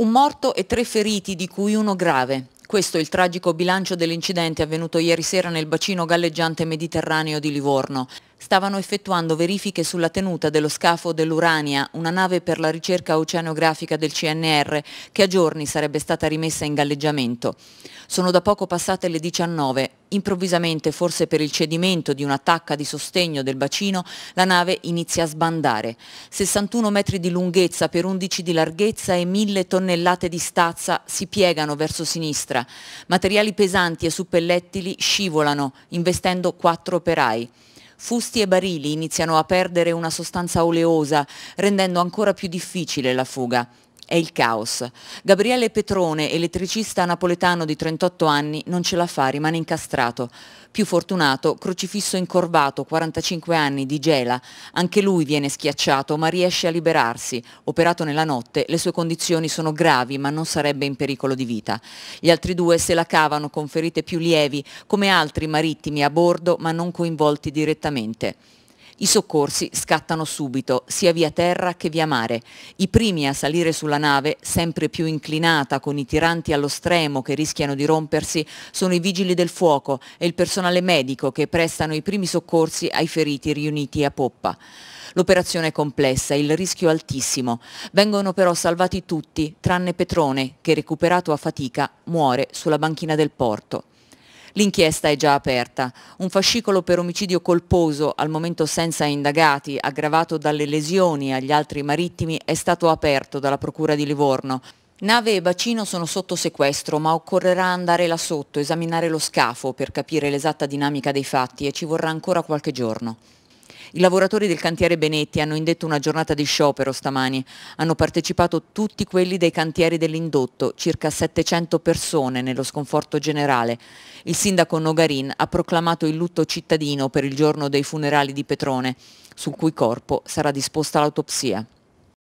Un morto e tre feriti, di cui uno grave. Questo è il tragico bilancio dell'incidente avvenuto ieri sera nel bacino galleggiante mediterraneo di Livorno stavano effettuando verifiche sulla tenuta dello scafo dell'Urania, una nave per la ricerca oceanografica del CNR, che a giorni sarebbe stata rimessa in galleggiamento. Sono da poco passate le 19. Improvvisamente, forse per il cedimento di un'attacca di sostegno del bacino, la nave inizia a sbandare. 61 metri di lunghezza per 11 di larghezza e 1000 tonnellate di stazza si piegano verso sinistra. Materiali pesanti e suppellettili scivolano, investendo quattro operai. Fusti e barili iniziano a perdere una sostanza oleosa, rendendo ancora più difficile la fuga. È il caos. Gabriele Petrone, elettricista napoletano di 38 anni, non ce la fa, rimane incastrato. Più fortunato, crocifisso incorvato, 45 anni, di Gela. Anche lui viene schiacciato, ma riesce a liberarsi. Operato nella notte, le sue condizioni sono gravi, ma non sarebbe in pericolo di vita. Gli altri due se la cavano con ferite più lievi, come altri marittimi a bordo, ma non coinvolti direttamente. I soccorsi scattano subito, sia via terra che via mare. I primi a salire sulla nave, sempre più inclinata, con i tiranti allo stremo che rischiano di rompersi, sono i vigili del fuoco e il personale medico che prestano i primi soccorsi ai feriti riuniti a poppa. L'operazione è complessa, il rischio è altissimo. Vengono però salvati tutti, tranne Petrone, che recuperato a fatica muore sulla banchina del porto. L'inchiesta è già aperta. Un fascicolo per omicidio colposo, al momento senza indagati, aggravato dalle lesioni agli altri marittimi, è stato aperto dalla Procura di Livorno. Nave e bacino sono sotto sequestro, ma occorrerà andare là sotto, esaminare lo scafo per capire l'esatta dinamica dei fatti e ci vorrà ancora qualche giorno. I lavoratori del cantiere Benetti hanno indetto una giornata di sciopero stamani. Hanno partecipato tutti quelli dei cantieri dell'indotto, circa 700 persone nello sconforto generale. Il sindaco Nogarin ha proclamato il lutto cittadino per il giorno dei funerali di Petrone, sul cui corpo sarà disposta l'autopsia.